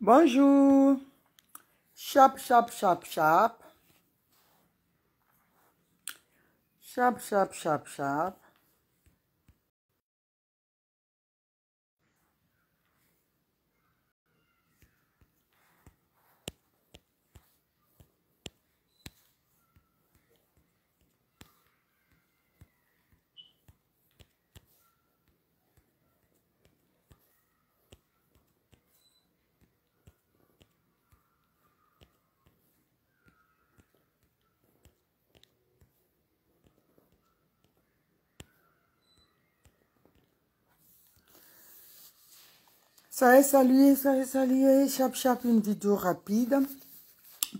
Bonjour. Chap, chap, chap, chap. Chap, chap, chap, chap. Salut, ça est salut, Chap, chap, une vidéo rapide.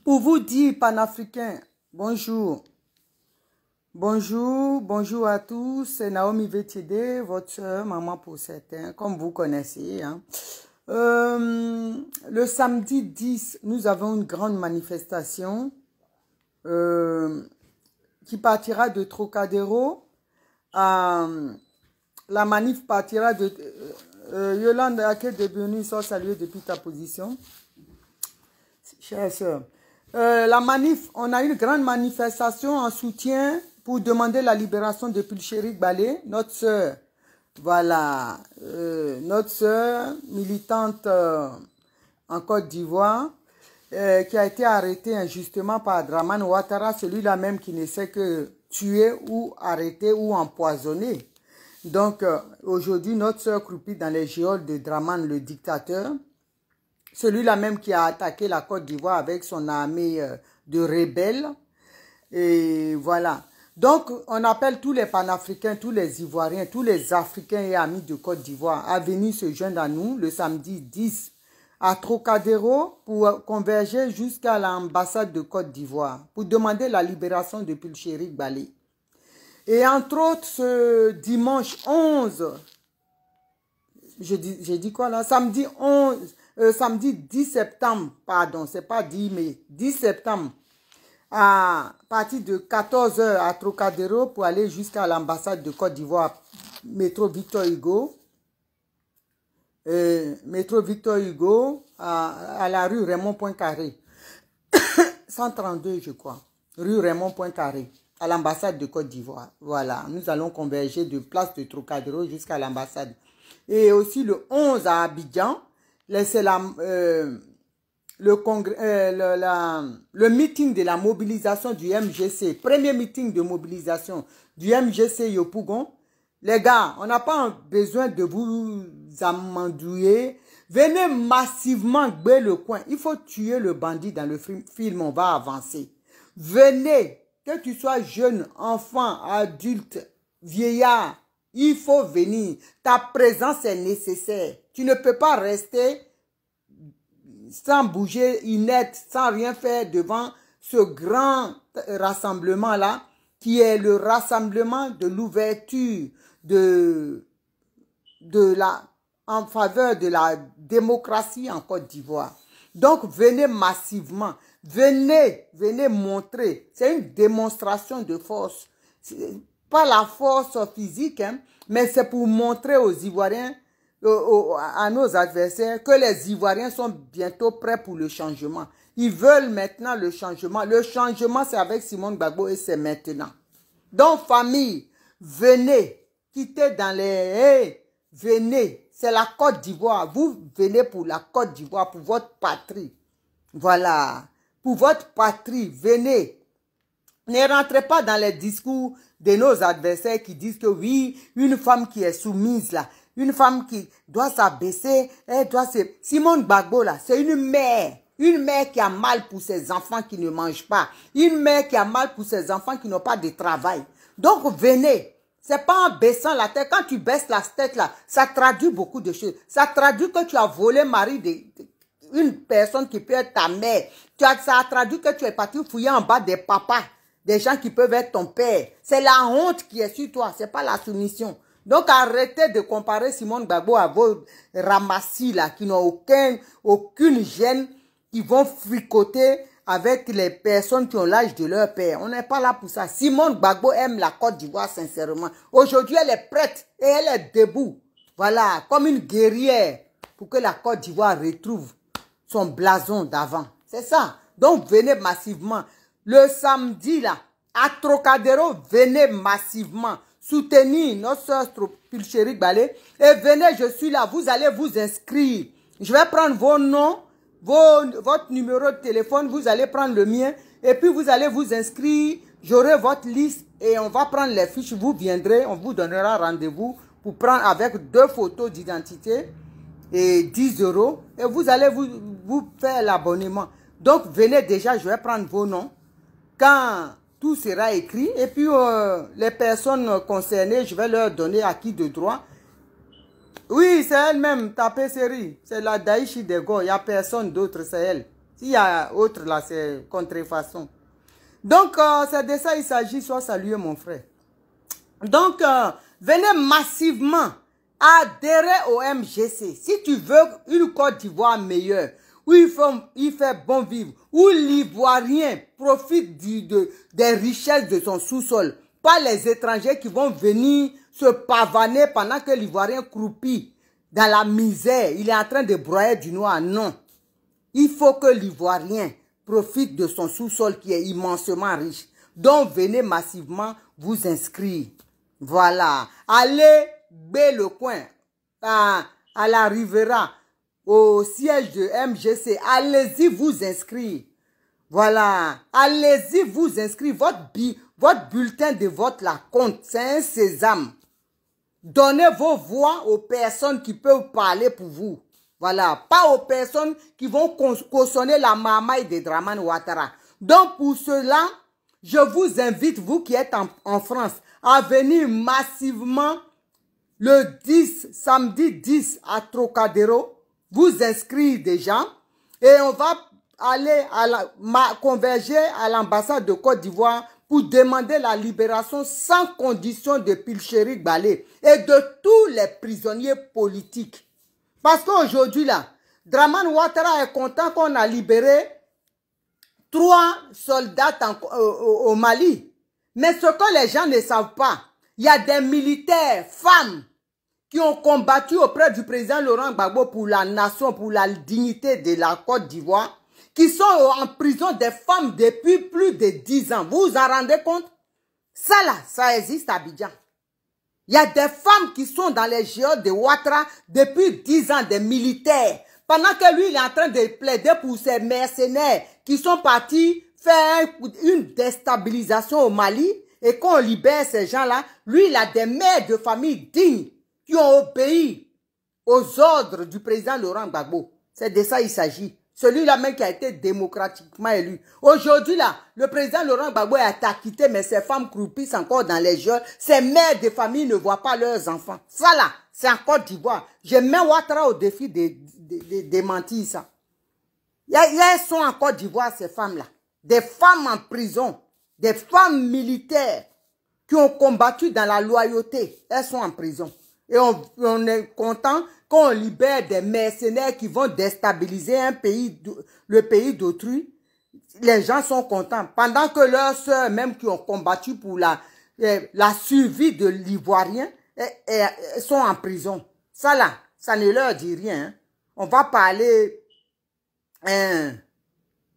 Pour vous dire, panafricains, bonjour. Bonjour, bonjour à tous. C'est Naomi Vétide, votre maman pour certains, comme vous connaissez. Hein. Euh, le samedi 10, nous avons une grande manifestation euh, qui partira de Trocadéro La manif partira de... Euh, euh, Yolande, à de nous soit saluée depuis ta position. Chère soeur, euh, la manif, on a eu une grande manifestation en soutien pour demander la libération de Pulchéri Balé, notre soeur Voilà, euh, notre sœur militante en Côte d'Ivoire, qui a été arrêtée injustement par Draman Ouattara, celui-là même qui ne sait que tuer ou arrêter ou empoisonner. Donc euh, aujourd'hui, notre sœur croupit dans les géoles de Draman, le dictateur, celui-là même qui a attaqué la Côte d'Ivoire avec son armée euh, de rebelles. Et voilà. Donc, on appelle tous les panafricains, tous les Ivoiriens, tous les Africains et amis de Côte d'Ivoire à venir se joindre à nous le samedi 10 à Trocadéro pour euh, converger jusqu'à l'ambassade de Côte d'Ivoire pour demander la libération de Pulchéric Bali. Et entre autres, ce dimanche 11, j'ai dit, quoi là Samedi 11, euh, samedi 10 septembre, pardon, c'est pas 10 mai, 10 septembre, à partir de 14h à Trocadéro pour aller jusqu'à l'ambassade de Côte d'Ivoire, métro Victor Hugo. Euh, métro Victor Hugo à, à la rue Raymond Poincaré. 132, je crois. Rue Raymond Poincaré à l'ambassade de Côte d'Ivoire. Voilà, nous allons converger de place de Trocadéro jusqu'à l'ambassade. Et aussi le 11 à Abidjan, c'est la, euh, le, congrès, euh, le, meeting de la mobilisation du MGC, premier meeting de mobilisation du MGC Yopougon. Les gars, on n'a pas besoin de vous amendouiller. Venez massivement gber le coin. Il faut tuer le bandit dans le film. On va avancer. Venez que tu sois jeune, enfant, adulte, vieillard, il faut venir. Ta présence est nécessaire. Tu ne peux pas rester sans bouger, inerte, sans rien faire devant ce grand rassemblement-là, qui est le rassemblement de l'ouverture de, de la, en faveur de la démocratie en Côte d'Ivoire. Donc, venez massivement. Venez, venez montrer. C'est une démonstration de force. Pas la force physique, hein, mais c'est pour montrer aux Ivoiriens, à nos adversaires, que les Ivoiriens sont bientôt prêts pour le changement. Ils veulent maintenant le changement. Le changement, c'est avec Simone Gbagbo et c'est maintenant. Donc, famille, venez, quittez dans les... haies. venez, c'est la Côte d'Ivoire. Vous venez pour la Côte d'Ivoire, pour votre patrie. Voilà pour votre patrie. Venez. Ne rentrez pas dans les discours de nos adversaires qui disent que oui, une femme qui est soumise là, une femme qui doit s'abaisser, elle doit se... Simone Gbagbo là, c'est une mère. Une mère qui a mal pour ses enfants qui ne mangent pas. Une mère qui a mal pour ses enfants qui n'ont pas de travail. Donc venez. C'est pas en baissant la tête. Quand tu baisses la tête là, ça traduit beaucoup de choses. Ça traduit que tu as volé Marie de, une personne qui peut être ta mère. Tu as, ça a traduit que tu es parti fouiller en bas des papas, des gens qui peuvent être ton père. C'est la honte qui est sur toi, Ce n'est pas la soumission. Donc arrêtez de comparer Simone Gbagbo à vos ramassis là, qui n'ont aucun, aucune gêne, Ils vont fricoter avec les personnes qui ont l'âge de leur père. On n'est pas là pour ça. Simone Gbagbo aime la Côte d'Ivoire sincèrement. Aujourd'hui, elle est prête et elle est debout. Voilà, comme une guerrière pour que la Côte d'Ivoire retrouve son blason d'avant. C'est ça. Donc venez massivement. Le samedi, là, à Trocadéro, venez massivement soutenir nos soeurs pulchérie Ballet. Et venez, je suis là, vous allez vous inscrire. Je vais prendre vos noms, vos, votre numéro de téléphone, vous allez prendre le mien. Et puis vous allez vous inscrire, j'aurai votre liste et on va prendre les fiches. Vous viendrez, on vous donnera rendez-vous pour prendre avec deux photos d'identité et 10 euros. Et vous allez vous, vous faites l'abonnement. Donc, venez déjà, je vais prendre vos noms. Quand tout sera écrit, et puis euh, les personnes concernées, je vais leur donner acquis de droit. Oui, c'est elle-même, série. C'est la Daïchi Dego. Il n'y a personne d'autre, c'est elle. S'il y a autre, là, c'est contrefaçon. Donc, euh, c'est de ça il s'agit. Soit salué, mon frère. Donc, euh, venez massivement adhérer au MGC. Si tu veux une Côte d'Ivoire meilleure, où il fait, bon vivre, où l'Ivoirien profite du, des richesses de son sous-sol, pas les étrangers qui vont venir se pavaner pendant que l'Ivoirien croupit dans la misère, il est en train de broyer du noir. Non, il faut que l'Ivoirien profite de son sous-sol qui est immensément riche. Donc venez massivement vous inscrire. Voilà. Allez, bé le coin, à, ah, à la Rivera au siège de MGC. Allez-y vous inscrire. Voilà. Allez-y vous inscrire. Votre, votre bulletin de vote la compte. C'est un sésame. Donnez vos voix aux personnes qui peuvent parler pour vous. Voilà. Pas aux personnes qui vont consonner la mamaille de Draman Ouattara. Donc, pour cela, je vous invite, vous qui êtes en, en, France, à venir massivement le 10, samedi 10 à Trocadéro vous inscrire gens et on va aller à la, converger à l'ambassade de Côte d'Ivoire pour demander la libération sans condition de Pilcheri Balé et de tous les prisonniers politiques. Parce qu'aujourd'hui, là, Draman Ouattara est content qu'on a libéré trois soldats au Mali. Mais ce que les gens ne savent pas, il y a des militaires, femmes, qui ont combattu auprès du président Laurent Gbagbo pour la nation, pour la dignité de la Côte d'Ivoire, qui sont en prison des femmes depuis plus de 10 ans. Vous vous en rendez compte Ça là, ça existe à Abidjan. Il y a des femmes qui sont dans les géants de Ouattara depuis 10 ans, des militaires. Pendant que lui, il est en train de plaider pour ses mercenaires qui sont partis faire une déstabilisation au Mali et qu'on libère ces gens-là, lui, il a des mères de famille dignes. Ils ont obéi aux ordres du président Laurent Gbagbo. C'est de ça il s'agit. Celui-là même qui a été démocratiquement élu. Aujourd'hui, là, le président Laurent Gbagbo est acquitté, mais ses femmes croupissent encore dans les jeunes. Ces mères de famille ne voient pas leurs enfants. Ça, là, c'est en Côte d'Ivoire. Je mets Ouattara au défi de, de, démentir ça. Elles sont en Côte d'Ivoire, ces femmes-là. Des femmes en prison, des femmes militaires qui ont combattu dans la loyauté. Elles sont en prison. Et on, est content qu'on libère des mercenaires qui vont déstabiliser un pays, le pays d'autrui. Les gens sont contents. Pendant que leurs soeurs, même qui ont combattu pour la, eh, la survie de l'Ivoirien, eh, eh, sont en prison. Ça là, ça ne leur dit rien. Hein. On va parler... Hein.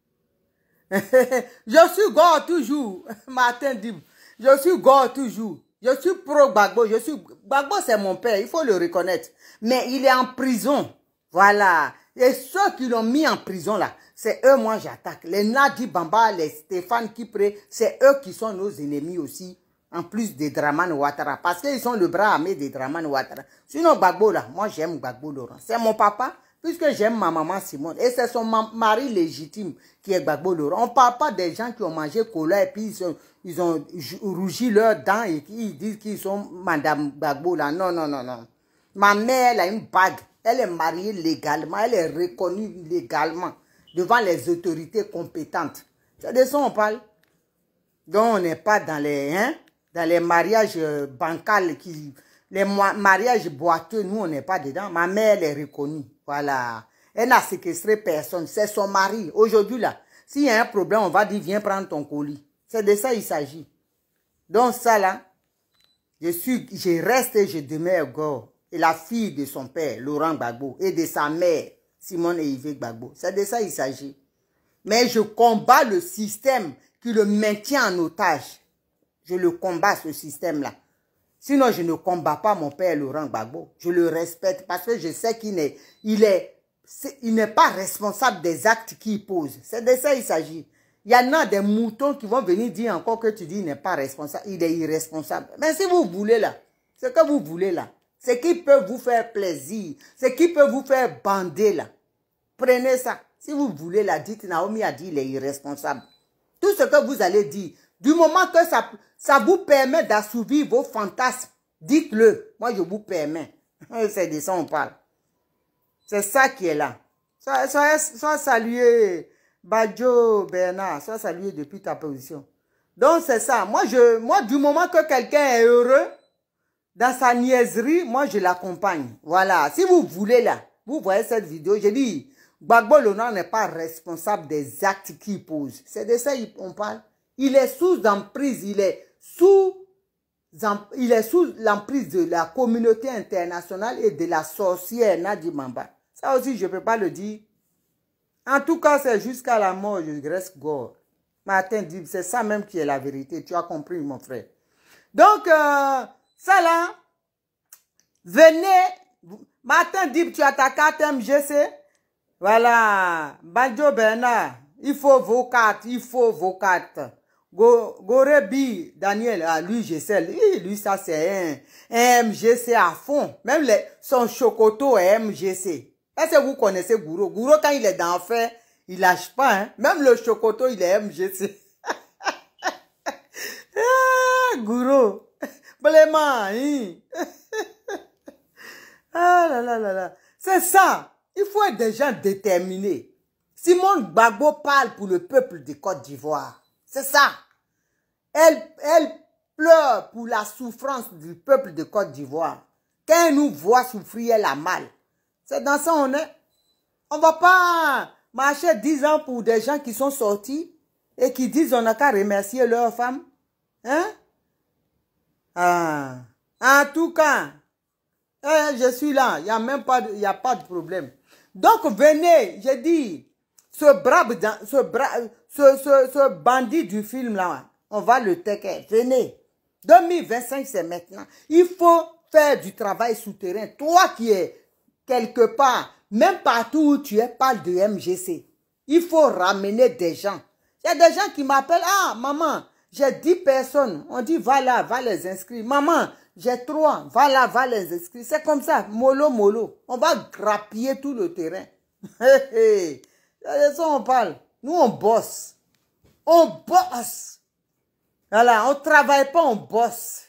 je suis gore toujours. Martin dit, je suis gore toujours. Je suis pro-Gbagbo, je suis... Gbagbo, c'est mon père, il faut le reconnaître. Mais il est en prison. Voilà. Et ceux qui l'ont mis en prison là, c'est eux, moi, j'attaque. Les Nadi Bamba, les Stéphane Kipré, c'est eux qui sont nos ennemis aussi. En plus des Draman Ouattara. Parce qu'ils sont le bras armé des Draman Ouattara. Sinon, Bagbo là, moi, j'aime Gbagbo Laurent. C'est mon papa, Puisque j'aime ma maman Simone, et c'est son mari légitime qui est Laurent. On ne parle pas des gens qui ont mangé cola et puis ils, ont rougi leurs dents et ils disent qu'ils sont Madame là. Non, non, non, non. Ma mère, elle a une bague. Elle est mariée légalement, elle est reconnue légalement devant les autorités compétentes. C'est de ça on parle. Donc on n'est pas dans les, hein, dans les mariages euh, bancals qui, les mariages boiteux, nous, on n'est pas dedans. Ma mère, elle est reconnue. Voilà. Elle n'a séquestré personne. C'est son mari. Aujourd'hui, là, s'il y a un problème, on va dire, viens prendre ton colis. C'est de ça il s'agit. Donc, ça, là, je, suis, je reste et je demeure gore. Et la fille de son père, Laurent Gbagbo, et de sa mère, Simone et Yves Gbagbo. C'est de ça il s'agit. Mais je combats le système qui le maintient en otage. Je le combats, ce système-là. Sinon, je ne combats pas mon père Laurent Gbagbo. Je le respecte parce que je sais qu'il il est, il n'est pas responsable des actes qu'il pose. C'est de ça il s'agit. Il y en a des moutons qui vont venir dire encore que tu dis qu'il n'est pas responsable, il est irresponsable. Mais si vous voulez là, ce que vous voulez là, ce qui peut vous faire plaisir, ce qui peut vous faire bander là, prenez ça. Si vous voulez la dites Naomi a dit qu'il est irresponsable. Tout ce que vous allez dire, du moment que ça, ça vous permet d'assouvir vos fantasmes, dites-le. Moi, je vous permets. C'est de ça on parle. C'est ça qui est là. Sois, salué, Badjo Bernard. soit salué depuis ta position. Donc, c'est ça. Moi, je, moi, du moment que quelqu'un est heureux, dans sa niaiserie, moi, je l'accompagne. Voilà. Si vous voulez, là, vous voyez cette vidéo, je dit, Gbagbo Lona n'est pas responsable des actes qu'il pose. C'est de ça qu'on parle. Il est sous emprise, il est sous, il est sous l'emprise de la communauté internationale et de la sorcière Nadi Mamba. Ça aussi, je ne peux pas le dire. En tout cas, c'est jusqu'à la mort, je reste gore. Martin Dib, c'est ça même qui est la vérité. Tu as compris, mon frère. Donc, euh, ça là, venez. Martin Dib, tu as ta carte MGC. Voilà. Banjo Bernard, il faut vos cartes, il faut vos cartes. Gorebi, Daniel, ah, lui, je lui, ça, c'est un, MGC à fond. Même les, son chocoto est MGC. Est-ce que vous connaissez Gouro? Gouro, quand il est dans le il lâche pas, hein. Même le chocoto, il est MGC. ah, Gouro. Vraiment, hein. ah là là là C'est ça. Il faut être des gens déterminés. Simone Gbagbo parle pour le peuple de Côte d'Ivoire. C'est ça. Elle, pleure pour la souffrance du peuple de Côte d'Ivoire. Quand nous voit souffrir, la mal. C'est dans ça qu'on est. On va pas marcher dix ans pour des gens qui sont sortis et qui disent on n'a qu'à remercier leurs femmes. Hein? Ah. En tout cas, hein, je suis là. Il n'y a même pas de, a pas de problème. Donc venez, je dis, ce brab, ce, ce, ce, ce bandit du film là, on va le tecker. Venez. 2025, c'est maintenant. Il faut faire du travail souterrain. Toi qui es quelque part, même partout où tu es, parle de MGC. Il faut ramener des gens. Il y a des gens qui m'appellent, ah, maman, j'ai 10 personnes. On dit, va là, va les inscrire. Maman, j'ai 3, va là, va les inscrire. C'est comme ça, mollo, mollo. On va grappiller tout le terrain. C'est ça on parle. Nous, on bosse. On bosse. Voilà, on ne travaille pas, on um bosse.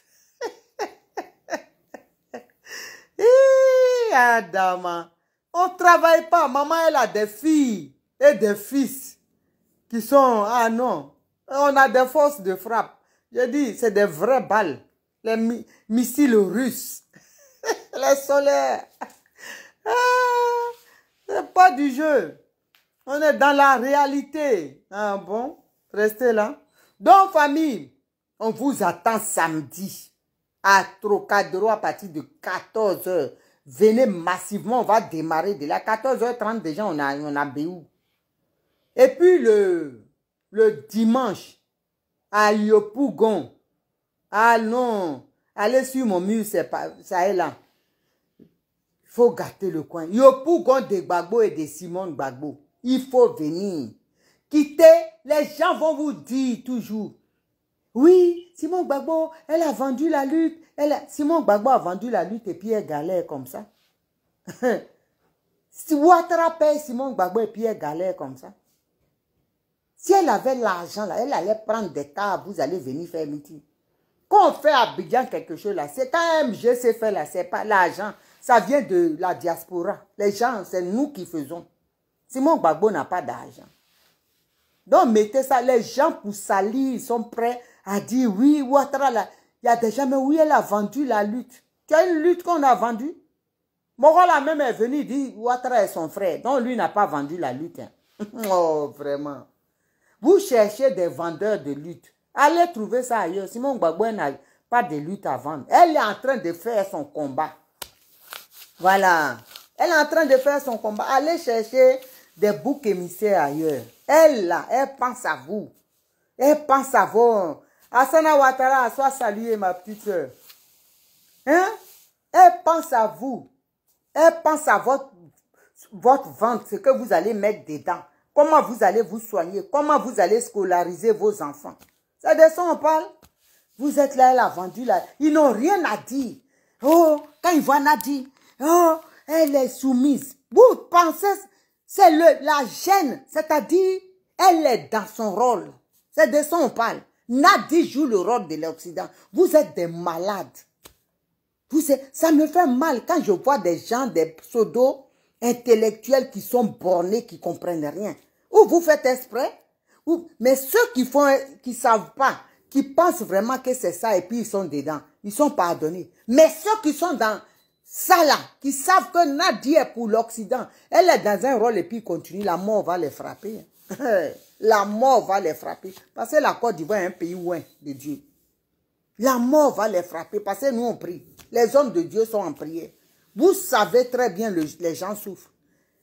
Adama. On ne travaille pas. Maman, elle a des filles et des fils qui sont... Ah non, on a des forces de frappe. Je dis, c'est des vraies balles. Les missiles russes. les solaires. Ah, c'est pas du jeu. On est dans la réalité. Ah bon? Restez là. Donc, famille, on vous attend samedi à Trocadéro à partir de 14h. Venez massivement, on va démarrer de là. 14h30 déjà, on a, on a Et puis le, le dimanche, à Yopougon. Ah allez sur mon mur, c'est ça est là. Il faut gâter le coin. Yopougon de Gbagbo et de Simone Gbagbo. Il faut venir. Quitter, les gens vont vous dire toujours. Oui, Simon Gbagbo, elle a vendu la lutte. Elle Simon Gbagbo a vendu la lutte et Pierre elle galère comme ça. si vous paye Simon Gbagbo et puis galère comme ça. Si elle avait l'argent là, elle allait prendre des tables, vous allez venir faire meeting. Quand on fait à Bidjan quelque chose là, c'est quand sais faire, là, c'est pas l'argent. Ça vient de la diaspora. Les gens, c'est nous qui faisons. Simon Gbagbo n'a pas d'argent. Donc mettez ça, les gens pour salir, sont prêts à dire oui, Ouattara, il y a déjà gens, mais oui, elle a vendu la lutte. Tu as une lutte qu'on a vendue la même est venu dire Ouattara est son frère, donc lui n'a pas vendu la lutte. Hein. oh, vraiment. Vous cherchez des vendeurs de lutte. Allez trouver ça ailleurs. Simon Gbagbo n'a pas de lutte à vendre. Elle est en train de faire son combat. Voilà. Elle est en train de faire son combat. Allez chercher des boucs émissaires ailleurs. Elle, là, elle pense à vous. Elle pense à vous. Asana Ouattara, sois saluée, ma petite soeur. Hein? Elle pense à vous. Elle pense à votre, votre ventre, ce que vous allez mettre dedans. Comment vous allez vous soigner. Comment vous allez scolariser vos enfants. Ça de ça on parle. Vous êtes là, elle a vendu là. Ils n'ont rien à dire. Oh, quand ils voient Nadi, oh, elle est soumise. Vous pensez, c'est la gêne, c'est-à-dire, elle est dans son rôle. C'est de ça qu'on parle. Nadi joue le rôle de l'Occident. Vous êtes des malades. Vous ça me fait mal quand je vois des gens, des pseudo-intellectuels qui sont bornés, qui comprennent rien. Ou vous faites exprès, ou, mais ceux qui font, qui savent pas, qui pensent vraiment que c'est ça et puis ils sont dedans, ils sont pardonnés. Mais ceux qui sont dans ça là, qui savent que Nadia est pour l'Occident, elle est dans un rôle et puis continue, la mort va les frapper. Hein. la mort va les frapper. Parce que la Côte d'Ivoire est un pays loin de Dieu. La mort va les frapper parce que nous on prie. Les hommes de Dieu sont en prière. Vous savez très bien, les gens souffrent.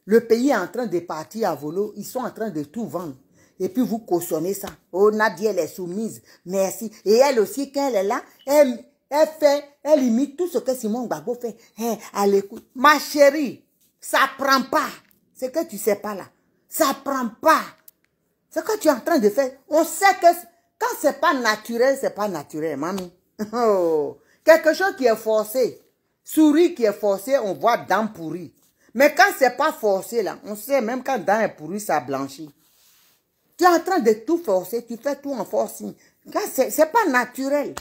Le pays est en train de partir à volo. Ils sont en train de tout vendre. Et puis vous cautionnez ça. Oh, Nadia, elle est soumise. Merci. Et elle aussi, qu'elle est là, elle, elle fait, elle imite tout ce que Simon Gbagbo fait. Hey, hein, à l'écoute. Ma chérie, ça prend pas. Ce que tu sais pas là. Ça prend pas. Ce que tu es en train de faire, on sait que quand c'est pas naturel, c'est pas naturel, mamie. Oh. quelque chose qui est forcé. Souris qui est forcé, on voit dents pourries. Mais quand c'est pas forcé là, on sait même quand dents est pourrie, ça blanchit. Tu es en train de tout forcer, tu fais tout en forcing. C'est pas naturel,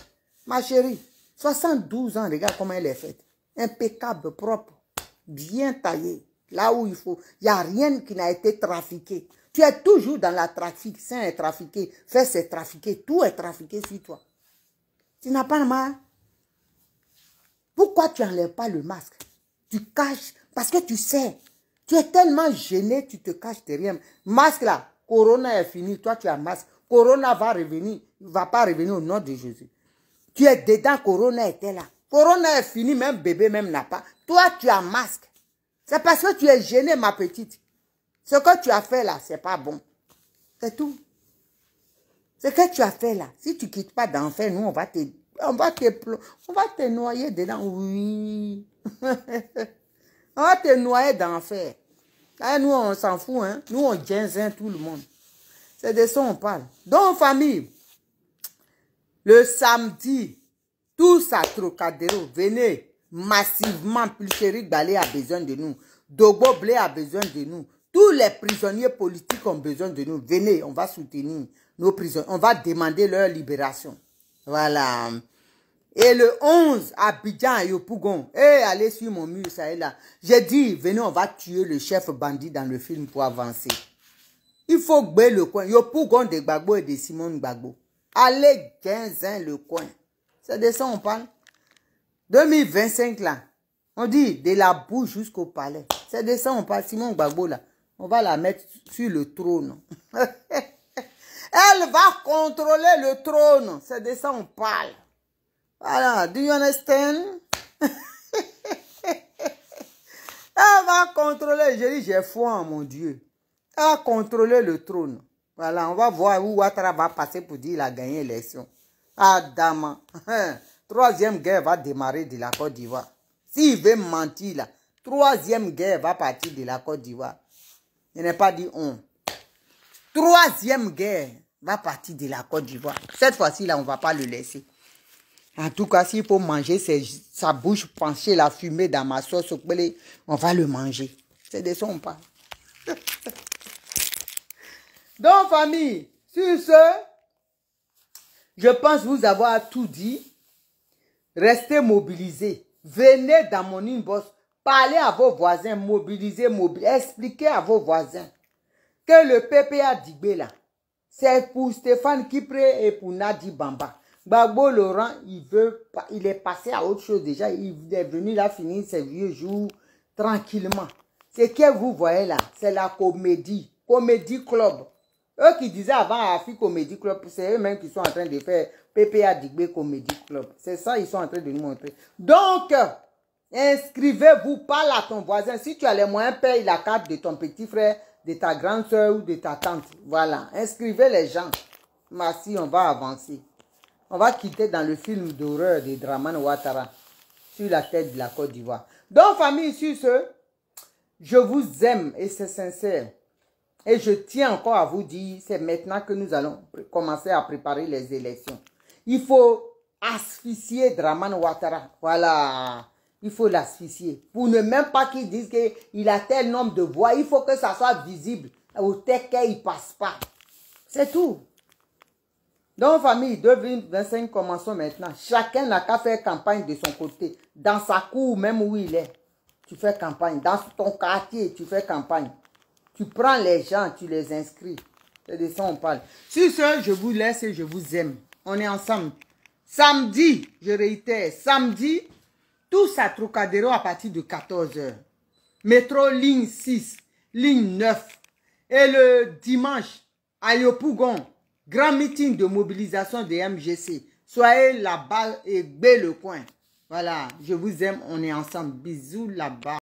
ma chérie. 72 ans, regarde comment elle est faite. Impeccable, propre, bien taillée, là où il faut. Il n'y a rien qui n'a été trafiqué. Tu es toujours dans la trafic. Saint est trafiqué, Fesse est trafiqué, tout est trafiqué sur toi. Tu n'as pas le mal. Pourquoi tu n'enlèves pas le masque Tu caches parce que tu sais. Tu es tellement gêné, tu te caches rien. Masque là, Corona est fini, toi tu as masque. Corona va revenir, il ne va pas revenir au nom de Jésus. Tu es dedans, Corona était là. Corona est fini, même bébé même n'a pas. Toi, tu as masque. C'est parce que tu es gêné ma petite. Ce que tu as fait là, c'est pas bon. C'est tout. Ce que tu as fait là, si tu quittes pas d'enfer, nous, on va te, on va te, on va te noyer dedans. Oui. on va te noyer d'enfer. Ah, nous, on s'en fout, hein. Nous, on ginzin tout le monde. C'est de ça on parle. Donc, famille, le samedi, tous à Trocadéro, venez massivement. Pulchéric Balé a besoin de nous. Dogo Blé a besoin de nous. Tous les prisonniers politiques ont besoin de nous. Venez, on va soutenir nos prisonniers. On va demander leur libération. Voilà. Et le 11, Abidjan à Yopougon. Eh, allez sur mon mur, ça est là. J'ai dit, venez, on va tuer le chef bandit dans le film pour avancer. Il faut que le coin. Yopougon de Gbagbo et de Simone Gbagbo. Allez, ans, le coin. C'est de ça on parle. 2025 là, on dit de la bouche jusqu'au palais. C'est de ça on parle. Simon Gbagbo là, on va la mettre sur le trône. Elle va contrôler le trône. C'est de ça on parle. Voilà, do you understand? Elle va contrôler, j'ai dit, j'ai foi mon Dieu. Elle va contrôler le trône. Voilà, on va voir où Ouattara va passer pour dire qu'il a gagné l'élection. Ah, Troisième guerre va démarrer de la Côte d'Ivoire. S'il veut mentir, là, troisième guerre va partir de la Côte d'Ivoire. Il n'est pas dit on. Troisième guerre va partir de la Côte d'Ivoire. Cette fois-ci, là, on ne va pas le laisser. En tout cas, s'il faut manger sa bouche pencher la fumée dans ma sauce, on va le manger. C'est de ça on parle. Donc, famille, sur ce, je pense vous avoir tout dit. Restez mobilisés. Venez dans mon inbox. Parlez à vos voisins. Mobilisez, Expliquez à vos voisins que le PPA Dibé là, c'est pour Stéphane Kipré et pour Nadi Bamba. Babo Laurent, il veut, il est passé à autre chose déjà. Il est venu là finir ses vieux jours tranquillement. Ce que vous voyez là, c'est la comédie, comédie club. Eux qui disaient avant Afrique Comedy Club, c'est eux-mêmes qui sont en train de faire PPA Digbe Comedy Club. C'est ça, ils sont en train de nous montrer. Donc, inscrivez-vous, parle à ton voisin. Si tu as les moyens, paye la carte de ton petit frère, de ta grande soeur ou de ta tante. Voilà, inscrivez les gens. Merci, on va avancer. On va quitter dans le film d'horreur de Draman Ouattara sur la tête de la Côte d'Ivoire. Donc, famille, sur ce, je vous aime et c'est sincère. Et je tiens encore à vous dire, c'est maintenant que nous allons commencer à préparer les élections. Il faut asphyxier Draman Ouattara. Voilà. Il faut l'asphyxier. Pour ne même pas qu'il dise qu'il a tel nombre de voix, il faut que ça soit visible. Au tel qu'il ne passe pas. C'est tout. Donc, famille, 2025, commençons maintenant. Chacun n'a qu'à faire campagne de son côté. Dans sa cour, même où il est, tu fais campagne. Dans ton quartier, tu fais campagne. Tu prends les gens, tu les inscris. C'est de ça on parle. Sur ce, je vous laisse et je vous aime. On est ensemble. Samedi, je réitère, samedi, tout à Trocadéro à partir de 14h. Métro ligne 6, ligne 9. Et le dimanche, à Yopougon, grand meeting de mobilisation des MGC. Soyez la balle et baie le coin. Voilà, je vous aime, on est ensemble. Bisous là-bas.